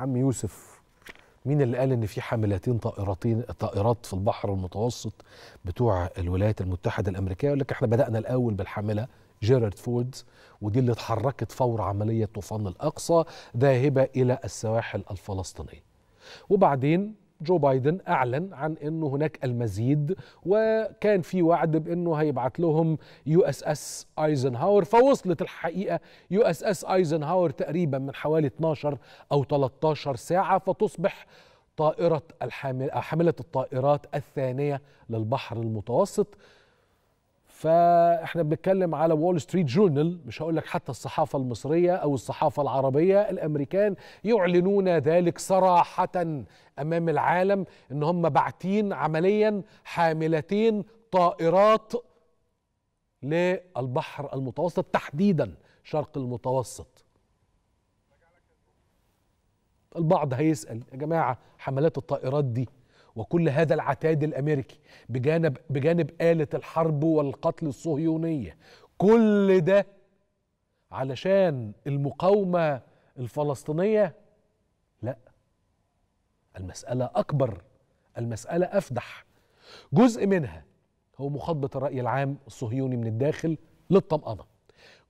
عم يوسف مين اللي قال ان في حاملتين طائرتين طائرات في البحر المتوسط بتوع الولايات المتحده الامريكيه يقول لك احنا بدانا الاول بالحامله جيرارد فورد ودي اللي اتحركت فور عمليه طوفان الاقصى ذاهبه الى السواحل الفلسطينيه وبعدين جو بايدن اعلن عن انه هناك المزيد وكان في وعد بانه هيبعت لهم يو اس اس ايزنهاور فوصلت الحقيقه يو اس اس ايزنهاور تقريبا من حوالي 12 او 13 ساعه فتصبح طائره الحامل حامله الطائرات الثانيه للبحر المتوسط فاحنا بنتكلم على وول ستريت جورنال مش هقول لك حتى الصحافه المصريه او الصحافه العربيه الامريكان يعلنون ذلك صراحه امام العالم ان هم باعتين عمليا حاملتين طائرات للبحر المتوسط تحديدا شرق المتوسط البعض هيسال يا جماعه حملات الطائرات دي وكل هذا العتاد الامريكي بجانب بجانب آلة الحرب والقتل الصهيونية كل ده علشان المقاومة الفلسطينية لا المسألة أكبر المسألة أفدح جزء منها هو مخاطبة الرأي العام الصهيوني من الداخل للطمأنة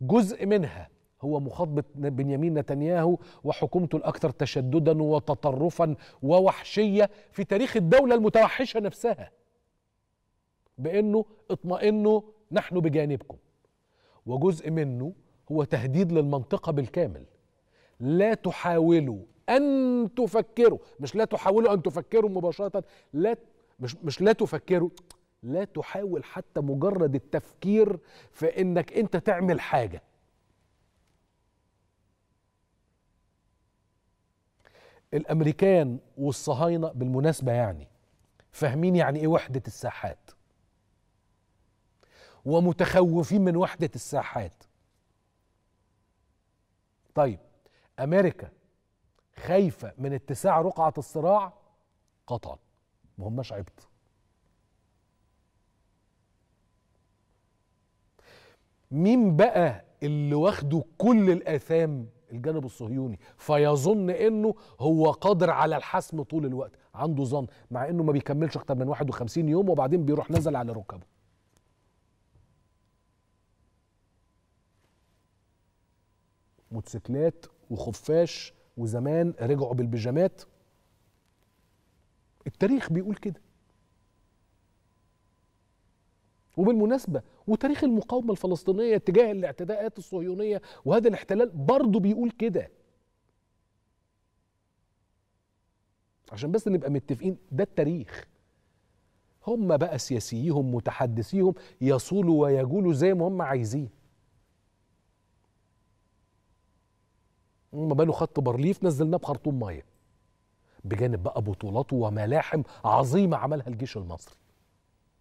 جزء منها هو مخاطبة بنيامين نتنياهو وحكومته الأكثر تشددا وتطرفا ووحشية في تاريخ الدولة المتوحشة نفسها بأنه اطمئنوا نحن بجانبكم وجزء منه هو تهديد للمنطقة بالكامل لا تحاولوا أن تفكروا مش لا تحاولوا أن تفكروا مباشرة لا مش, مش لا تفكروا لا تحاول حتى مجرد التفكير في انك انت تعمل حاجه الامريكان والصهاينه بالمناسبه يعني فاهمين يعني ايه وحده الساحات ومتخوفين من وحده الساحات طيب امريكا خايفه من اتساع رقعه الصراع قطعا ما هماش عبط مين بقى اللي واخده كل الاثام الجانب الصهيوني فيظن انه هو قادر على الحسم طول الوقت عنده ظن مع انه ما بيكملش اكتر من 51 يوم وبعدين بيروح نزل على ركبه موتوسيكلات وخفاش وزمان رجعوا بالبيجامات التاريخ بيقول كده وبالمناسبة وتاريخ المقاومة الفلسطينية تجاه الاعتداءات الصهيونية وهذا الاحتلال برضه بيقول كده عشان بس نبقى متفقين ده التاريخ هم بقى سياسيهم متحدثيهم يصولوا ويجولوا زي ما هم عايزين هم بنوا خط بارليف نزلناه بخرطوم ميه بجانب بقى بطولاته وملاحم عظيمه عملها الجيش المصري